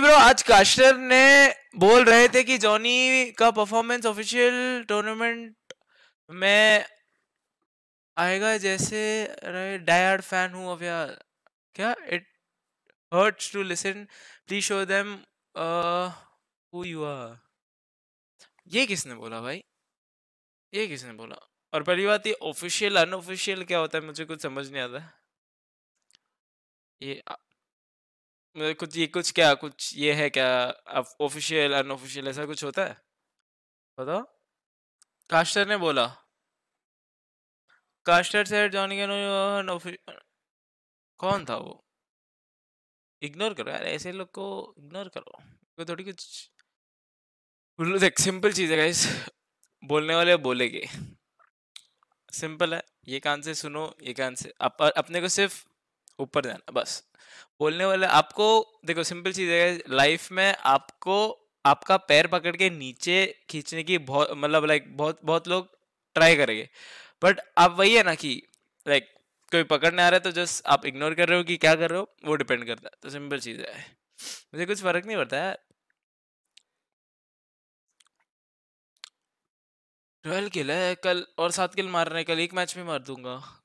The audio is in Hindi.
जॉनी ब्रो आज काशर ने बोल रहे थे कि जॉनी का परफॉर्मेंस ऑफिशियल टूर्नामेंट में आएगा जैसे डायर्ड फैन हूँ अब यार क्या it hurts to listen please show them who you are ये किसने बोला भाई ये किसने बोला और पहली बात ये ऑफिशियल अनऑफिशियल क्या होता है मुझे कुछ समझ नहीं आता ये मतलब कुछ ये कुछ क्या कुछ ये है क्या ऑफिशियल अनऑफिशियल ऐसा कुछ होता है बताओ कास्टर ने बोला कास्टर से जॉनी कौन था वो इग्नोर करो यार ऐसे लोग को इग्नोर करो को थोड़ी कुछ देख मतलब सिंपल चीज़ है इस बोलने वाले बोलेंगे सिंपल है ये कान से सुनो ये कान से अप, अपने को सिर्फ ऊपर जाना बस बोलने वाले आपको देखो सिंपल चीज़ है लाइफ में आपको आपका पैर पकड़ के नीचे खींचने की बहुत मतलब लाइक बहुत बहुत लोग ट्राई करेंगे बट आप वही है ना कि लाइक कोई पकड़ने आ रहा है तो जस्ट आप इग्नोर कर रहे हो कि क्या कर रहे हो वो डिपेंड करता है तो सिंपल चीज़ है मुझे कुछ फ़र्क नहीं पड़ता यार ट्वेल्व किल है कल और सात किल मार रहे हैं कल एक मैच में मार दूंगा